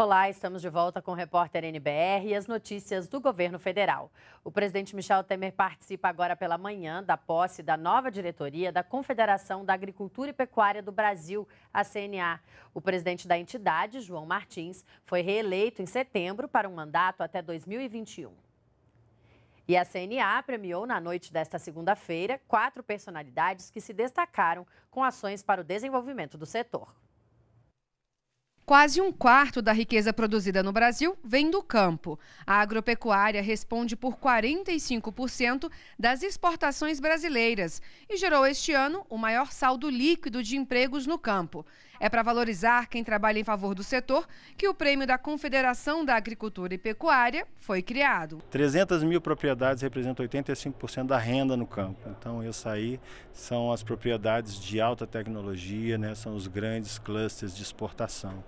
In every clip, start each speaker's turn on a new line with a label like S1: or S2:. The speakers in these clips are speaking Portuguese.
S1: Olá, estamos de volta com o repórter NBR e as notícias do governo federal. O presidente Michel Temer participa agora pela manhã da posse da nova diretoria da Confederação da Agricultura e Pecuária do Brasil, a CNA. O presidente da entidade, João Martins, foi reeleito em setembro para um mandato até 2021. E a CNA premiou na noite desta segunda-feira quatro personalidades que se destacaram com ações para o desenvolvimento do setor.
S2: Quase um quarto da riqueza produzida no Brasil vem do campo. A agropecuária responde por 45% das exportações brasileiras e gerou este ano o maior saldo líquido de empregos no campo. É para valorizar quem trabalha em favor do setor que o prêmio da Confederação da Agricultura e Pecuária foi criado.
S3: 300 mil propriedades representam 85% da renda no campo. Então, isso aí são as propriedades de alta tecnologia, né? são os grandes clusters de exportação.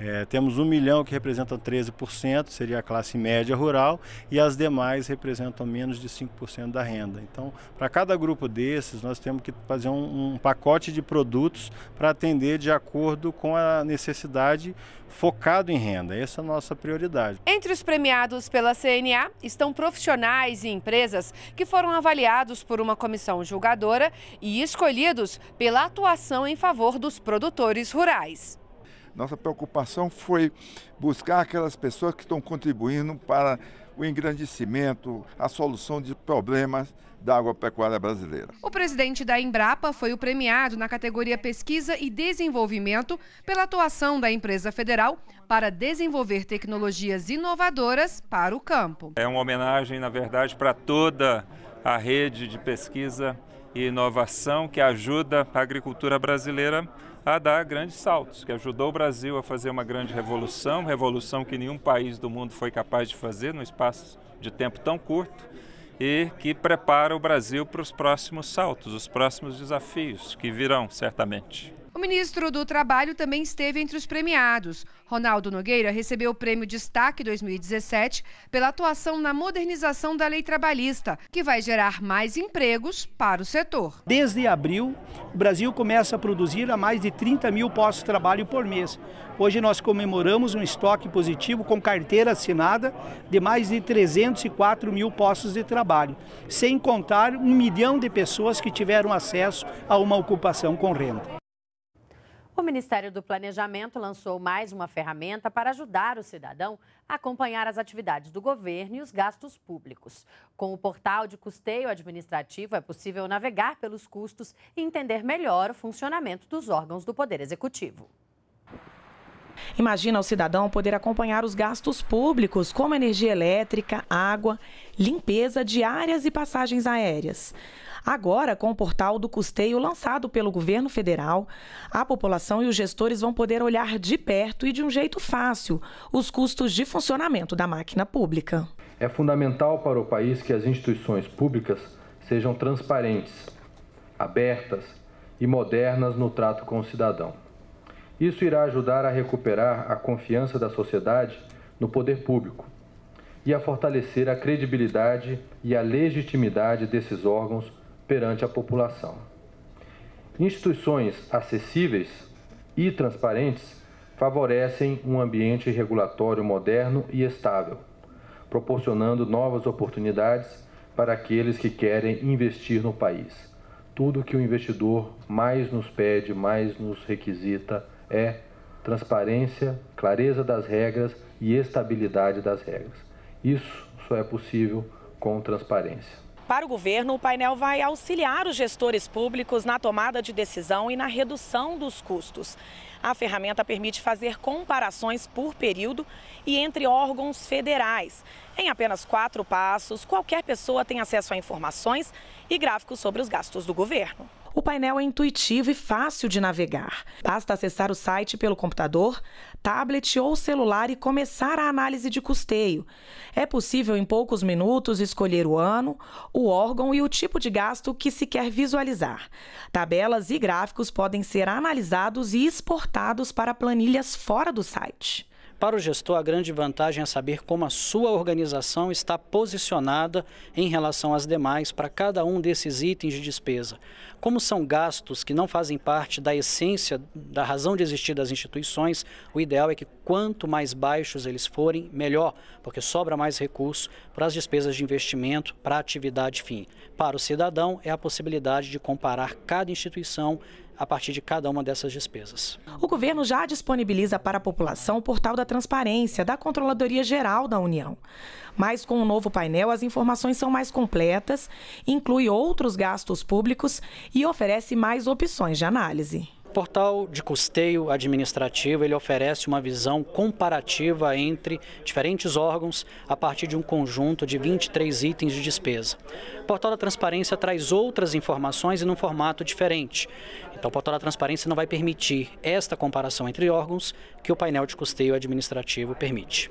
S3: É, temos um milhão que representam 13%, seria a classe média rural, e as demais representam menos de 5% da renda. Então, para cada grupo desses, nós temos que fazer um, um pacote de produtos para atender de acordo acordo com a necessidade, focado em renda. Essa é a nossa prioridade.
S2: Entre os premiados pela CNA estão profissionais e empresas que foram avaliados por uma comissão julgadora e escolhidos pela atuação em favor dos produtores rurais.
S4: Nossa preocupação foi buscar aquelas pessoas que estão contribuindo para o engrandecimento, a solução de problemas da água pecuária brasileira.
S2: O presidente da Embrapa foi o premiado na categoria Pesquisa e Desenvolvimento pela atuação da empresa federal para desenvolver tecnologias inovadoras para o campo.
S1: É uma homenagem, na verdade, para toda a rede de pesquisa e inovação que ajuda a agricultura brasileira a dar grandes saltos, que ajudou o Brasil a fazer uma grande revolução, revolução que nenhum país do mundo foi capaz de fazer num espaço de tempo tão curto e que prepara o Brasil para os próximos saltos, os próximos desafios que virão certamente.
S2: O ministro do Trabalho também esteve entre os premiados. Ronaldo Nogueira recebeu o prêmio Destaque 2017 pela atuação na modernização da lei trabalhista, que vai gerar mais empregos
S5: para o setor. Desde abril, o Brasil começa a produzir a mais de 30 mil postos de trabalho por mês. Hoje nós comemoramos um estoque positivo com carteira assinada de mais de 304 mil postos de trabalho, sem contar um milhão de pessoas que tiveram acesso a uma ocupação com renda.
S1: O Ministério do Planejamento lançou mais uma ferramenta para ajudar o cidadão a acompanhar as atividades do governo e os gastos públicos. Com o portal de custeio administrativo, é possível navegar pelos custos e entender melhor o funcionamento dos órgãos do Poder Executivo.
S4: Imagina o cidadão poder acompanhar os gastos públicos, como energia elétrica, água, limpeza de áreas e passagens aéreas. Agora, com o portal do custeio lançado pelo governo federal, a população e os gestores vão poder olhar de perto e de um jeito fácil os custos de funcionamento da máquina pública.
S3: É fundamental para o país que as instituições públicas sejam transparentes, abertas e modernas no trato com o cidadão. Isso irá ajudar a recuperar a confiança da sociedade no poder público e a fortalecer a credibilidade e a legitimidade desses órgãos perante a população. Instituições acessíveis e transparentes favorecem um ambiente regulatório moderno e estável, proporcionando novas oportunidades para aqueles que querem investir no país. Tudo que o investidor mais nos pede, mais nos requisita é transparência, clareza das regras e estabilidade das regras. Isso só é possível com transparência.
S4: Para o governo, o painel vai auxiliar os gestores públicos na tomada de decisão e na redução dos custos. A ferramenta permite fazer comparações por período e entre órgãos federais. Em apenas quatro passos, qualquer pessoa tem acesso a informações e gráficos sobre os gastos do governo. O painel é intuitivo e fácil de navegar. Basta acessar o site pelo computador, tablet ou celular e começar a análise de custeio. É possível, em poucos minutos, escolher o ano, o órgão e o tipo de gasto que se quer visualizar. Tabelas e gráficos podem ser analisados e exportados para planilhas fora do site.
S5: Para o gestor, a grande vantagem é saber como a sua organização está posicionada em relação às demais para cada um desses itens de despesa. Como são gastos que não fazem parte da essência da razão de existir das instituições, o ideal é que quanto mais baixos eles forem, melhor, porque sobra mais recurso para as despesas de investimento, para a atividade fim. Para o cidadão, é a possibilidade de comparar cada instituição a partir de cada uma dessas despesas. O
S4: governo já disponibiliza para a população o portal da transparência da Controladoria Geral da União. Mas com o novo painel, as informações são mais completas, inclui outros gastos públicos e oferece mais opções de análise.
S5: O portal de custeio administrativo ele oferece uma visão comparativa entre diferentes órgãos a partir de um conjunto de 23 itens de despesa. O portal da transparência traz outras informações em um formato diferente. Então, o portal da transparência não vai permitir esta comparação entre órgãos que o painel de custeio administrativo permite.